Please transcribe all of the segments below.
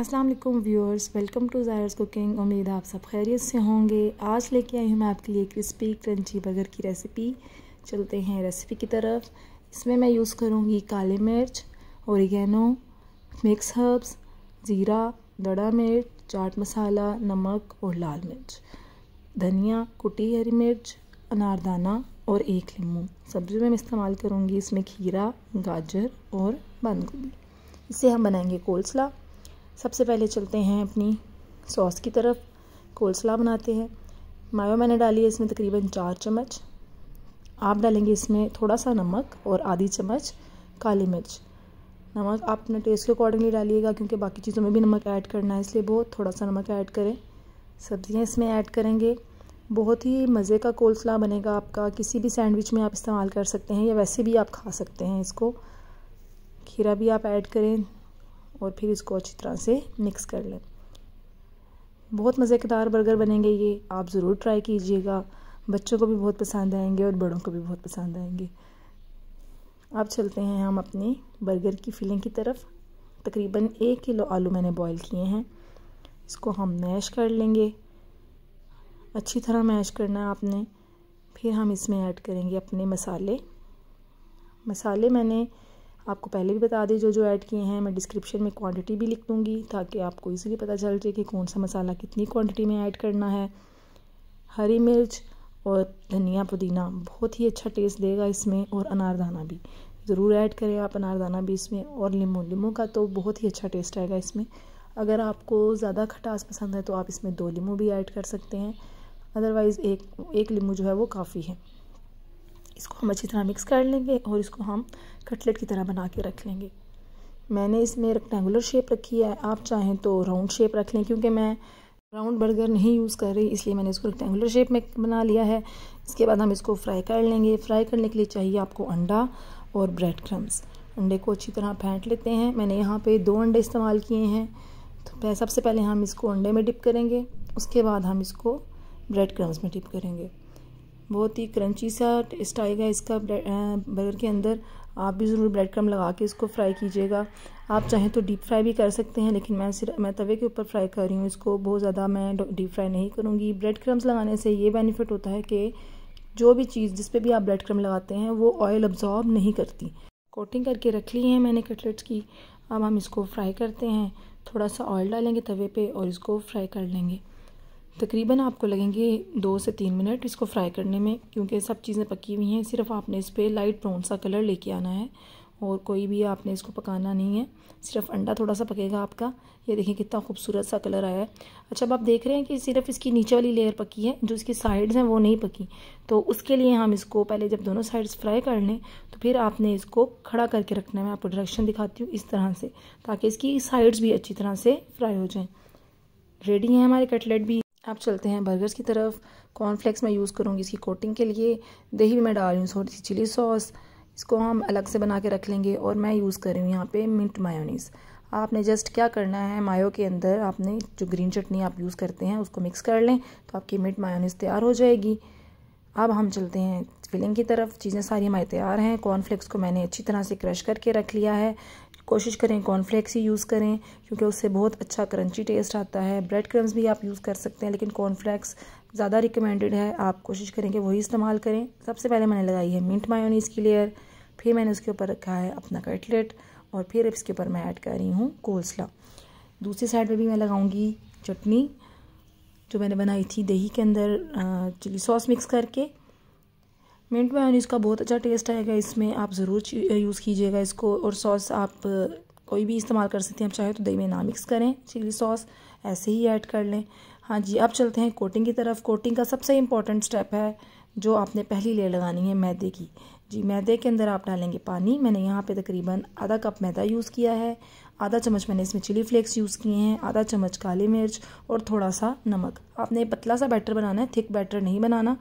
अस्सलाम वालेकुम viewers welcome to जायर्स कुकिंग उम्मीद आप सब खैरियत से होंगे आज लेके आई हूँ मैं आपके लिए क्रिस्पी क्रंची बर्गर की रेसिपी चलते हैं रेसिपी की तरफ इसमें मैं यूज़ करूँगी काले मिर्च औरिगेनो मिक्स हर्ब्स ज़ीरा दड़ा मिर्च चाट मसाला नमक और लाल मिर्च धनिया कुटी हरी मिर्च अनारदाना और एक लीमू सब्ज़ी में मैं इस्तेमाल करूँगी इसमें खीरा गाजर और बंद गोभी इसे हम बनाएंगे कोलसला सबसे पहले चलते हैं अपनी सॉस की तरफ कोलसला बनाते हैं मायो मैंने डाली है इसमें तकरीबन चार चम्मच आप डालेंगे इसमें थोड़ा सा नमक और आधी चम्मच काली मिर्च नमक आप अपने टेस्ट के अकॉर्डिंगली डालिएगा क्योंकि बाकी चीज़ों में भी नमक ऐड करना है इसलिए बहुत थोड़ा सा नमक ऐड करें सब्ज़ियाँ इसमें ऐड करेंगे बहुत ही मज़े का कोलसला बनेगा आपका किसी भी सैंडविच में आप इस्तेमाल कर सकते हैं या वैसे भी आप खा सकते हैं इसको खीरा भी आप ऐड करें और फिर इसको अच्छी तरह से मिक्स कर लें बहुत मज़ेदार बर्गर बनेंगे ये आप ज़रूर ट्राई कीजिएगा बच्चों को भी बहुत पसंद आएंगे और बड़ों को भी बहुत पसंद आएंगे अब चलते हैं हम अपने बर्गर की फिलिंग की तरफ तकरीबन एक किलो आलू मैंने बॉईल किए हैं इसको हम मैश कर लेंगे अच्छी तरह मैश करना है आपने फिर हम इसमें ऐड करेंगे अपने मसाले मसाले मैंने आपको पहले भी बता दें जो जो ऐड किए हैं मैं डिस्क्रिप्शन में क्वांटिटी भी लिख दूँगी ताकि आपको इजीली पता चल जाए कि कौन सा मसाला कितनी क्वांटिटी में ऐड करना है हरी मिर्च और धनिया पुदीना बहुत ही अच्छा टेस्ट देगा इसमें और अनारदाना भी ज़रूर ऐड करें आप अनारदाना भी इसमें और नींबू नींबू का तो बहुत ही अच्छा टेस्ट आएगा इसमें अगर आपको ज़्यादा खटास पसंद है तो आप इसमें दो नींबू भी ऐड कर सकते हैं अदरवाइज़ एक एक नींबू जो है वो काफ़ी है इसको हम अच्छी तरह मिक्स कर लेंगे और इसको हम कटलेट की तरह बना के रख लेंगे मैंने इसमें रेक्टेंगुलर शेप रखी है आप चाहें तो राउंड शेप रख लें क्योंकि मैं राउंड बर्गर नहीं यूज़ कर रही इसलिए मैंने इसको रेक्टेंगुलर शेप में बना लिया है इसके बाद हम इसको फ्राई कर लेंगे फ्राई करने के लिए चाहिए आपको अंडा और ब्रेड क्रम्स अंडे को अच्छी तरह फेंट लेते हैं मैंने यहाँ पर दो अंडे इस्तेमाल किए हैं तो सबसे पहले हम इसको अंडे में डिप करेंगे उसके बाद हम इसको ब्रेड क्रम्स में डिप करेंगे बहुत ही क्रंची सा टेस्ट आएगा इसका बर्गर के अंदर आप भी ज़रूर ब्रेड क्रम लगा के इसको फ्राई कीजिएगा आप चाहें तो डीप फ्राई भी कर सकते हैं लेकिन मैं सिर्फ मैं तवे के ऊपर फ्राई कर रही हूँ इसको बहुत ज़्यादा मैं डीप फ्राई नहीं करूँगी ब्रेड क्रम्स लगाने से ये बेनिफिट होता है कि जो भी चीज़ जिस पर भी आप ब्रेड क्रम लगाते हैं वो ऑयल अब्जॉर्ब नहीं करती कोटिंग करके रख ली है मैंने कटलेट्स की अब हम इसको फ्राई करते हैं थोड़ा सा ऑयल डालेंगे तवे पे और इसको फ्राई कर लेंगे तकरीबन आपको लगेंगे दो से तीन मिनट इसको फ्राई करने में क्योंकि सब चीज़ें पकी हुई हैं सिर्फ आपने इस पर लाइट ब्राउन सा कलर लेके आना है और कोई भी आपने इसको पकाना नहीं है सिर्फ अंडा थोड़ा सा पकेगा आपका ये देखिए कितना खूबसूरत सा कलर आया है अच्छा अब आप देख रहे हैं कि सिर्फ इसकी नीचे वाली लेयर पकी है जो इसकी साइड्स हैं वो नहीं पकी तो उसके लिए हम इसको पहले जब दोनों साइड्स फ्राई कर लें तो फिर आपने इसको खड़ा करके रखना है मैं आपको डायरेक्शन दिखाती हूँ इस तरह से ताकि इसकी साइड्स भी अच्छी तरह से फ्राई हो जाएँ रेडी हैं हमारे कटलेट भी अब चलते हैं बर्गर्स की तरफ कॉर्नफ्लेक्स मैं यूज़ करूँगी इसकी कोटिंग के लिए दही भी मैं डाल रही हूँ थोड़ी सी चिली सॉस इसको हम अलग से बना के रख लेंगे और मैं यूज़ कर रही हूँ यहाँ पे मिंट मायोनीस आपने जस्ट क्या करना है मायो के अंदर आपने जो ग्रीन चटनी आप यूज़ करते हैं उसको मिक्स कर लें तो आपकी मिंट मायोनीस तैयार हो जाएगी अब हम चलते हैं फिलिंग की तरफ चीज़ें सारी हमारी तैयार हैं कॉर्नफ्लेक्स को मैंने अच्छी तरह से क्रश करके रख लिया है कोशिश करें कॉर्नफ्लेक्स ही यूज़ करें क्योंकि उससे बहुत अच्छा क्रंची टेस्ट आता है ब्रेड क्रम्स भी आप यूज़ कर सकते हैं लेकिन कॉर्नफ्लेक्स ज़्यादा रिकमेंडेड है आप कोशिश करें कि वही इस्तेमाल करें सबसे पहले मैंने लगाई है मिंट मायोनीस की लेयर फिर मैंने उसके ऊपर रखा है अपना कटलेट और फिर इसके ऊपर मैं ऐड कर रही हूँ कोलसला दूसरी साइड पर भी मैं लगाऊंगी चटनी जो मैंने बनाई थी दही के अंदर चिली सॉस मिक्स करके मिंट मेयोनीज़ का बहुत अच्छा टेस्ट आएगा इसमें आप ज़रूर यूज़ कीजिएगा इसको और सॉस आप कोई भी इस्तेमाल कर सकते हैं आप चाहे तो दही में ना मिक्स करें चिली सॉस ऐसे ही ऐड कर लें हाँ जी अब चलते हैं कोटिंग की तरफ कोटिंग का सबसे इम्पॉर्टेंट स्टेप है जो आपने पहली लेयर लगानी है मैदे की जी मैदे के अंदर आप डालेंगे पानी मैंने यहाँ पे तकरीबन आधा कप मैदा यूज़ किया है आधा चम्मच मैंने इसमें चिली फ्लेक्स यूज़ किए हैं आधा चम्मच काली मिर्च और थोड़ा सा नमक आपने पतला सा बैटर बनाना है थिक बैटर नहीं बनाना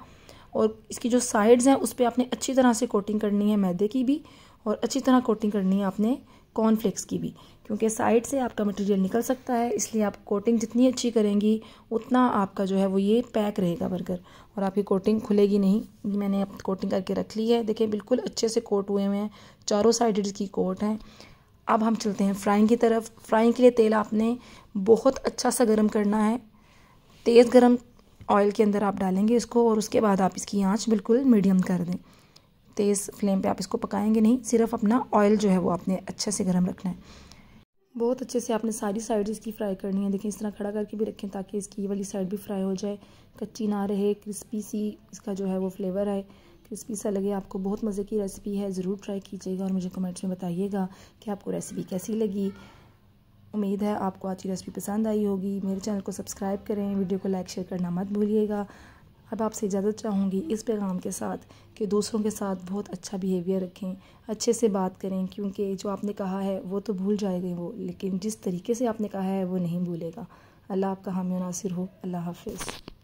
और इसकी जो साइड्स हैं उस पर आपने अच्छी तरह से कोटिंग करनी है मैदे की भी और अच्छी तरह कोटिंग करनी है आपने कॉर्नफ्लेक्स की भी क्योंकि साइड से आपका मटेरियल निकल सकता है इसलिए आप कोटिंग जितनी अच्छी करेंगी उतना आपका जो है वो ये पैक रहेगा बर्गर और आपकी कोटिंग खुलेगी नहीं मैंने अब कोटिंग करके रख ली है देखिए बिल्कुल अच्छे से कोट हुए हुए हैं चारों साइड की कोट हैं अब हम चलते हैं फ्राइंग की तरफ फ्राइंग के लिए तेल आपने बहुत अच्छा सा गर्म करना है तेज़ गर्म ऑयल के अंदर आप डालेंगे इसको और उसके बाद आप इसकी आँच बिल्कुल मीडियम कर दें तेज़ फ्लेम पे आप इसको पकाएंगे नहीं सिर्फ अपना ऑयल जो है वो आपने अच्छे से गर्म रखना है बहुत अच्छे से आपने सारी साइड इसकी फ्राई करनी है देखें इस तरह खड़ा करके भी रखें ताकि इसकी वाली साइड भी फ्राई हो जाए कच्ची ना रहे क्रिस्पी सी इसका जो है वो फ्लेवर आए क्रिस्पी सा लगे आपको बहुत मज़े की रेसिपी है ज़रूर ट्राई कीजिएगा और मुझे कमेंट्स में बताइएगा कि आपको रेसिपी कैसी लगी उम्मीद है आपको आज की रेसिपी पसंद आई होगी मेरे चैनल को सब्सक्राइब करें वीडियो को लाइक शेयर करना मत भूलिएगा अब आपसे इजाज़त चाहूँगी इस पैगाम के साथ कि दूसरों के साथ बहुत अच्छा बिहेवियर रखें अच्छे से बात करें क्योंकि जो आपने कहा है वो तो भूल जाएंगे वो लेकिन जिस तरीके से आपने कहा है वो नहीं भूलेगा अल्लाह आपका हामी नासिर हो अल्लाह हाफिज़